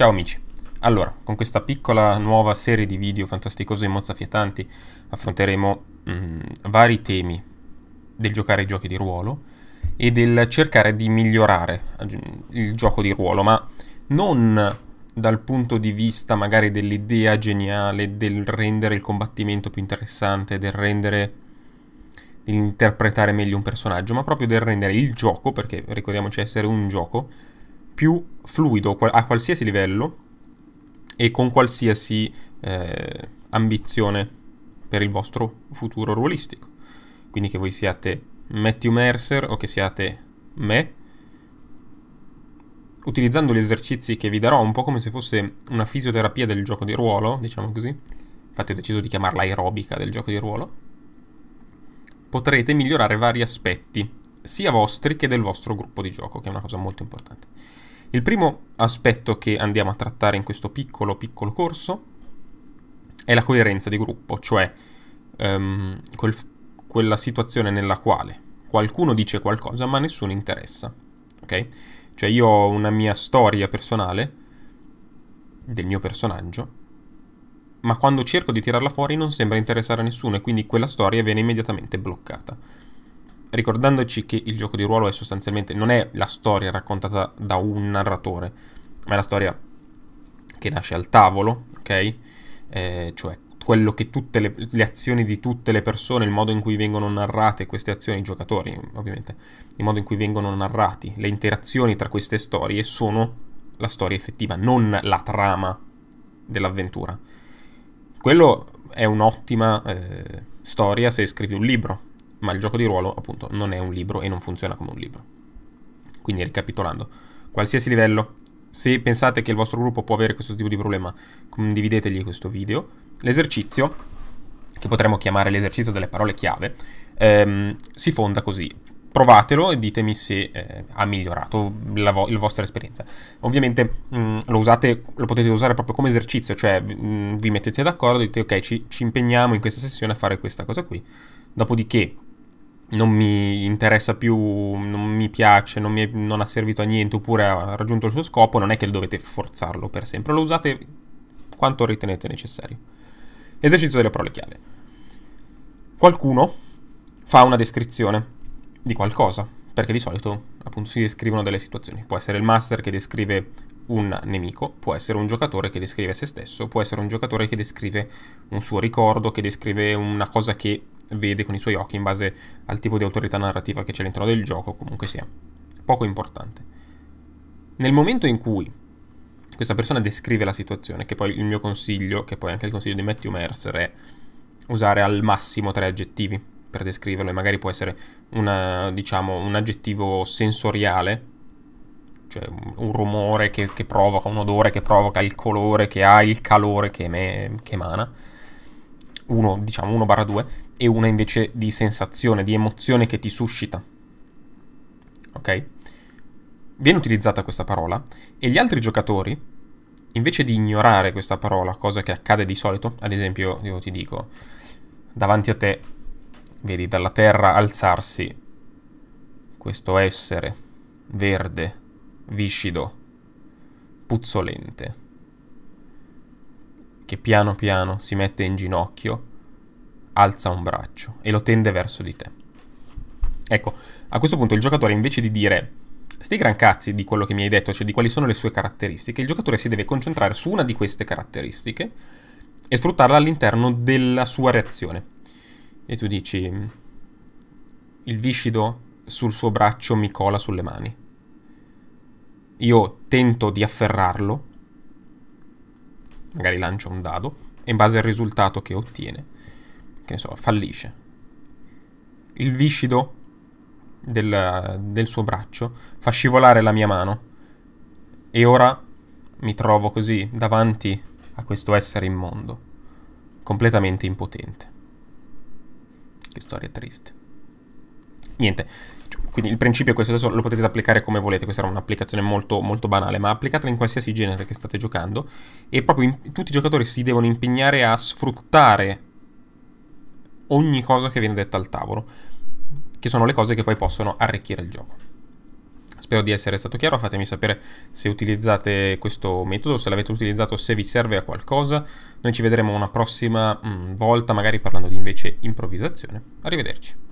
Ciao amici, allora con questa piccola nuova serie di video fantasticosi e mozzafiatanti affronteremo mh, mm, vari temi del giocare ai giochi di ruolo e del cercare di migliorare il gioco di ruolo, ma non dal punto di vista magari dell'idea geniale del rendere il combattimento più interessante, del rendere interpretare meglio un personaggio, ma proprio del rendere il gioco, perché ricordiamoci essere un gioco, più fluido a qualsiasi livello e con qualsiasi eh, ambizione per il vostro futuro ruolistico. Quindi che voi siate Matthew Mercer o che siate me, utilizzando gli esercizi che vi darò, un po' come se fosse una fisioterapia del gioco di ruolo, diciamo così, infatti ho deciso di chiamarla aerobica del gioco di ruolo, potrete migliorare vari aspetti, sia vostri che del vostro gruppo di gioco, che è una cosa molto importante. Il primo aspetto che andiamo a trattare in questo piccolo piccolo corso è la coerenza di gruppo, cioè um, quel, quella situazione nella quale qualcuno dice qualcosa ma nessuno interessa, ok? Cioè io ho una mia storia personale del mio personaggio, ma quando cerco di tirarla fuori non sembra interessare a nessuno e quindi quella storia viene immediatamente bloccata ricordandoci che il gioco di ruolo è sostanzialmente non è la storia raccontata da un narratore, ma è la storia che nasce al tavolo, ok? Eh, cioè quello che tutte le, le, azioni di tutte le persone, il modo in cui vengono narrate queste azioni, i giocatori ovviamente, il modo in cui vengono narrati, le interazioni tra queste storie sono la storia effettiva, non la trama dell'avventura. Quello è un'ottima eh, storia se scrivi un libro, ma il gioco di ruolo appunto non è un libro e non funziona come un libro. Quindi ricapitolando, qualsiasi livello, se pensate che il vostro gruppo può avere questo tipo di problema, condividetegli questo video. L'esercizio, che potremmo chiamare l'esercizio delle parole chiave, ehm, si fonda così. Provatelo e ditemi se eh, ha migliorato la, vo- la, vostra esperienza. Ovviamente mh, mm, lo, usate, lo, potete usare proprio come esercizio, cioè mh, mm, vi mettete d'accordo dite ok ci, ci impegniamo in questa sessione a fare questa cosa qui. Dopodiché non mi interessa più, non mi piace, non, mi è, non ha servito a niente oppure ha raggiunto il suo scopo, non è che dovete forzarlo per sempre, lo usate quanto ritenete necessario. Esercizio delle parole chiave. Qualcuno fa una descrizione di qualcosa, perché di solito appunto si descrivono delle situazioni. Può essere il master che descrive un nemico, può essere un giocatore che descrive se stesso, può essere un giocatore che descrive un suo ricordo, che descrive una cosa che vede con i suoi occhi in base al tipo di autorità narrativa che c'è all'interno del gioco, comunque sia. Poco importante. Nel momento in cui questa persona descrive la situazione, che poi il mio consiglio, che poi anche il consiglio di Matthew Mercer è usare al massimo tre aggettivi per descriverlo e magari può essere una, diciamo, un aggettivo sensoriale, cioè un rumore che, che, provoca, un odore che provoca, il colore che ha, il calore che, me, che emana uno diciamo 1-2, e una invece di sensazione, di emozione che ti suscita. Ok? Viene utilizzata questa parola e gli altri giocatori, invece di ignorare questa parola, cosa che accade di solito, ad esempio io ti dico, davanti a te vedi dalla terra alzarsi questo essere verde, viscido, puzzolente che piano piano si mette in ginocchio, alza un braccio e lo tende verso di te. Ecco, a questo punto il giocatore invece di dire sti gran cazzi di quello che mi hai detto, cioè di quali sono le sue caratteristiche, il giocatore si deve concentrare su una di queste caratteristiche e sfruttarla all'interno della sua reazione. E tu dici, il viscido sul suo braccio mi cola sulle mani. Io tento di afferrarlo, magari lancia un dado e in base al risultato che ottiene, che ne so, fallisce. Il viscido del, del suo braccio fa scivolare la mia mano e ora mi trovo così davanti a questo essere immondo, completamente impotente. Che storia triste niente. Cioè, quindi il principio è questo, adesso lo potete applicare come volete, questa era un'applicazione molto, molto banale, ma applicatela in qualsiasi genere che state giocando e proprio in, tutti i giocatori si devono impegnare a sfruttare ogni cosa che viene detta al tavolo, che sono le cose che poi possono arricchire il gioco. Spero di essere stato chiaro, fatemi sapere se utilizzate questo metodo, se l'avete utilizzato, se vi serve a qualcosa. Noi ci vedremo una prossima mm, volta, magari parlando di invece improvvisazione. Arrivederci.